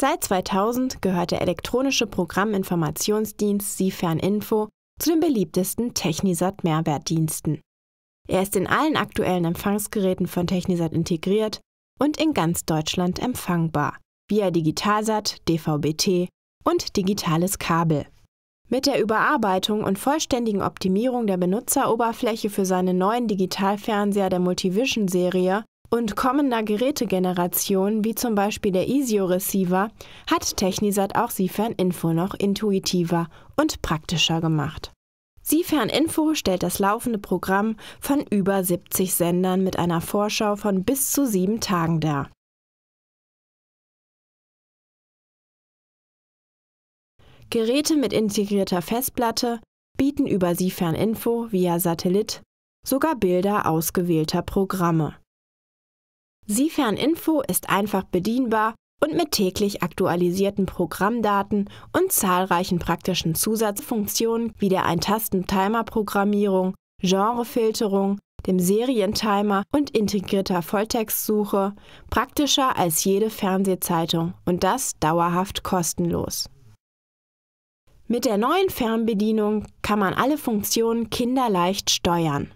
Seit 2000 gehört der elektronische Programminformationsdienst Info zu den beliebtesten Technisat-Mehrwertdiensten. Er ist in allen aktuellen Empfangsgeräten von Technisat integriert und in ganz Deutschland empfangbar, via Digitalsat, DVB-T und digitales Kabel. Mit der Überarbeitung und vollständigen Optimierung der Benutzeroberfläche für seine neuen Digitalfernseher der Multivision-Serie und kommender Gerätegenerationen, wie zum Beispiel der Isio-Receiver, hat Technisat auch Sifern-Info noch intuitiver und praktischer gemacht. Sifern-Info stellt das laufende Programm von über 70 Sendern mit einer Vorschau von bis zu sieben Tagen dar. Geräte mit integrierter Festplatte bieten über Sifern-Info via Satellit sogar Bilder ausgewählter Programme. SiFernInfo ist einfach bedienbar und mit täglich aktualisierten Programmdaten und zahlreichen praktischen Zusatzfunktionen wie der Eintasten-Timer-Programmierung, Genrefilterung, dem Serientimer und integrierter Volltextsuche praktischer als jede Fernsehzeitung und das dauerhaft kostenlos. Mit der neuen Fernbedienung kann man alle Funktionen kinderleicht steuern.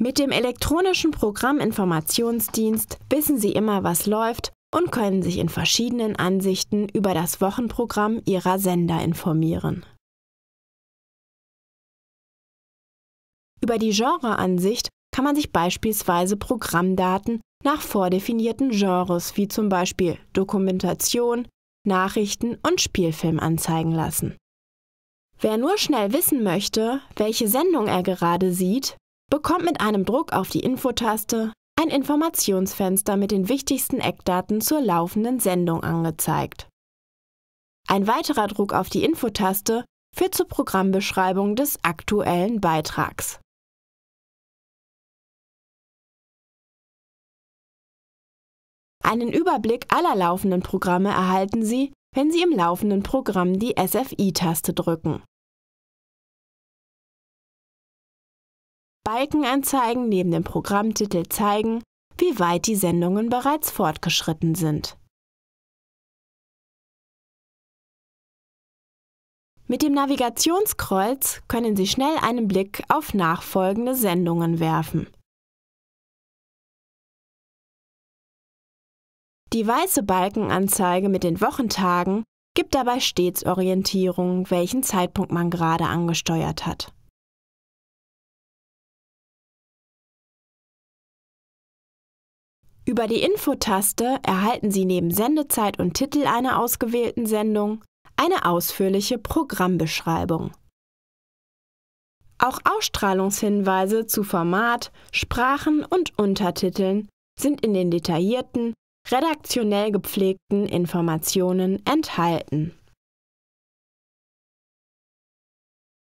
Mit dem elektronischen Programminformationsdienst wissen Sie immer, was läuft und können sich in verschiedenen Ansichten über das Wochenprogramm Ihrer Sender informieren. Über die Genreansicht kann man sich beispielsweise Programmdaten nach vordefinierten Genres wie zum Beispiel Dokumentation, Nachrichten und Spielfilm anzeigen lassen. Wer nur schnell wissen möchte, welche Sendung er gerade sieht, bekommt mit einem Druck auf die Infotaste ein Informationsfenster mit den wichtigsten Eckdaten zur laufenden Sendung angezeigt. Ein weiterer Druck auf die Infotaste führt zur Programmbeschreibung des aktuellen Beitrags. Einen Überblick aller laufenden Programme erhalten Sie, wenn Sie im laufenden Programm die SFI-Taste drücken. Balkenanzeigen neben dem Programmtitel zeigen, wie weit die Sendungen bereits fortgeschritten sind. Mit dem Navigationskreuz können Sie schnell einen Blick auf nachfolgende Sendungen werfen. Die weiße Balkenanzeige mit den Wochentagen gibt dabei stets Orientierung, welchen Zeitpunkt man gerade angesteuert hat. Über die Infotaste erhalten Sie neben Sendezeit und Titel einer ausgewählten Sendung eine ausführliche Programmbeschreibung. Auch Ausstrahlungshinweise zu Format, Sprachen und Untertiteln sind in den detaillierten, redaktionell gepflegten Informationen enthalten.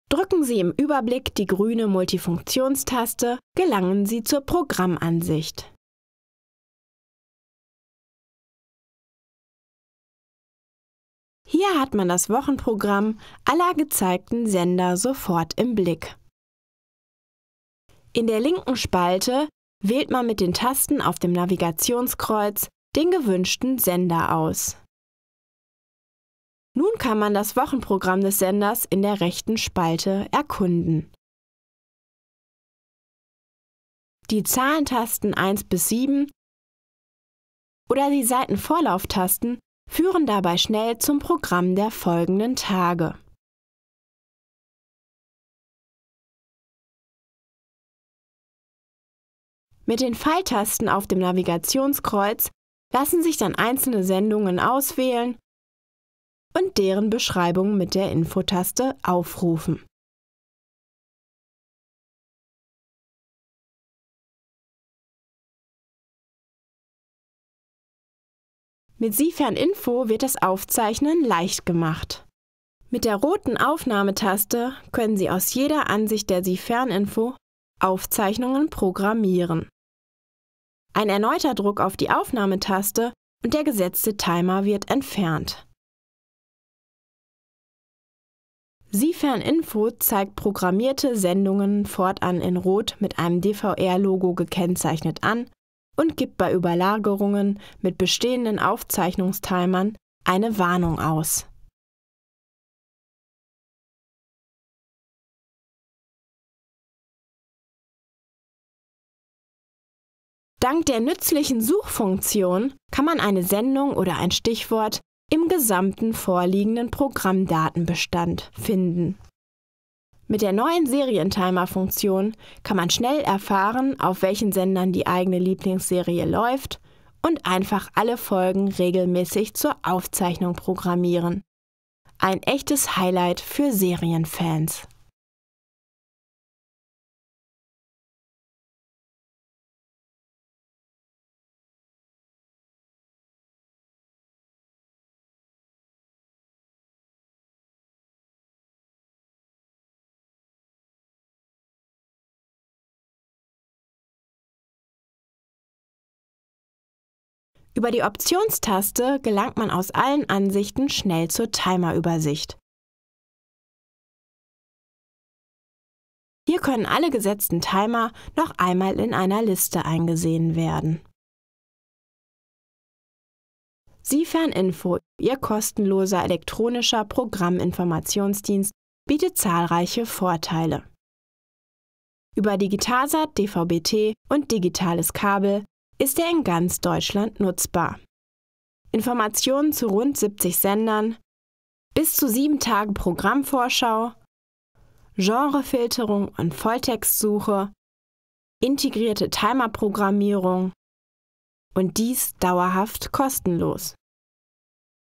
Drücken Sie im Überblick die grüne Multifunktionstaste, gelangen Sie zur Programmansicht. Hier hat man das Wochenprogramm aller gezeigten Sender sofort im Blick. In der linken Spalte wählt man mit den Tasten auf dem Navigationskreuz den gewünschten Sender aus. Nun kann man das Wochenprogramm des Senders in der rechten Spalte erkunden. Die Zahlentasten 1 bis 7 oder die Seitenvorlauftasten führen dabei schnell zum Programm der folgenden Tage. Mit den Pfeiltasten auf dem Navigationskreuz lassen sich dann einzelne Sendungen auswählen und deren Beschreibung mit der Infotaste aufrufen. Mit Siefern-Info wird das Aufzeichnen leicht gemacht. Mit der roten Aufnahmetaste können Sie aus jeder Ansicht der Siefern-Info Aufzeichnungen programmieren. Ein erneuter Druck auf die Aufnahmetaste und der gesetzte Timer wird entfernt. Siefern-Info zeigt programmierte Sendungen fortan in Rot mit einem DVR-Logo gekennzeichnet an und gibt bei Überlagerungen mit bestehenden Aufzeichnungstimern eine Warnung aus. Dank der nützlichen Suchfunktion kann man eine Sendung oder ein Stichwort im gesamten vorliegenden Programmdatenbestand finden. Mit der neuen Serientimer-Funktion kann man schnell erfahren, auf welchen Sendern die eigene Lieblingsserie läuft und einfach alle Folgen regelmäßig zur Aufzeichnung programmieren. Ein echtes Highlight für Serienfans. Über die Optionstaste gelangt man aus allen Ansichten schnell zur Timerübersicht. Hier können alle gesetzten Timer noch einmal in einer Liste eingesehen werden. Sifern-Info, Ihr kostenloser elektronischer Programminformationsdienst, bietet zahlreiche Vorteile. Über Digitalsat, DVBT und digitales Kabel ist er in ganz Deutschland nutzbar. Informationen zu rund 70 Sendern, bis zu sieben Tage Programmvorschau, Genrefilterung und Volltextsuche, integrierte Timerprogrammierung und dies dauerhaft kostenlos.